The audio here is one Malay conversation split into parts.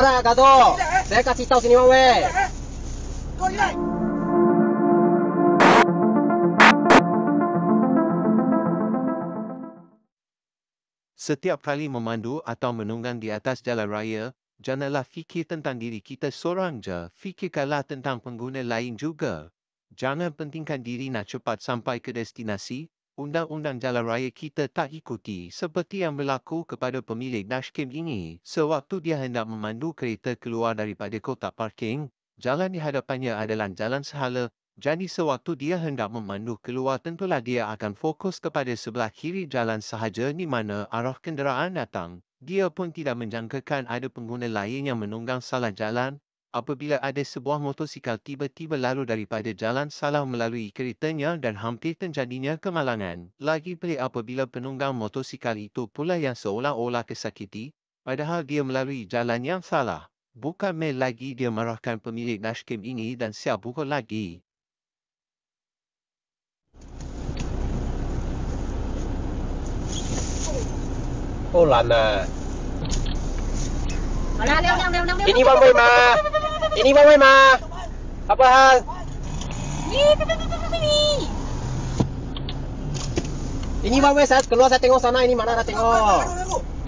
Mana Gato? Saya kasih tahu sini Wang Wei. Setiap kali memandu atau menunggang di atas jalan raya, janganlah fikir tentang diri kita seorang je, fikirkanlah tentang pengguna lain juga. Jangan pentingkan diri nak cepat sampai ke destinasi, undang-undang jalan raya kita tak ikuti seperti yang berlaku kepada pemilik Dashcam ini sewaktu dia hendak memandu kereta keluar daripada kotak parking, jalan di hadapannya adalah jalan sehala jadi sewaktu dia hendak memandu keluar tentulah dia akan fokus kepada sebelah kiri jalan sahaja di mana arah kenderaan datang. Dia pun tidak menjangkakan ada pengguna lain yang menunggang salah jalan apabila ada sebuah motosikal tiba-tiba lalu daripada jalan salah melalui keretanya dan hampir terjadinya kemalangan. Lagi pelik apabila penunggang motosikal itu pula yang seolah-olah kesakiti, padahal dia melalui jalan yang salah. Bukan main lagi dia marahkan pemilik dashcam ini dan siap buka lagi. Oh lana. Mana ni? Ini bang boy mah. Sini bang Wema. Apa hal? Ni, sini. Ini bang Wema, saya keluar saya tengok sana ini mana ada tengok.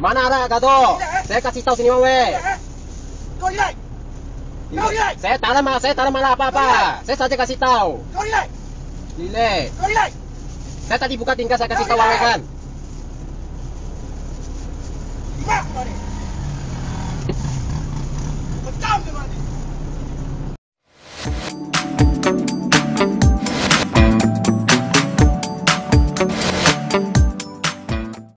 Mana ada gado? Saya kasih tahu sini bang Wema. Kau hilang. saya tak ada malah, saya tak ada malah apa-apa. Saya saja kasih tahu. Kau hilang. Lile. Kau hilang. Saya tadi buka tingkat saya kasih tahu kan. Kau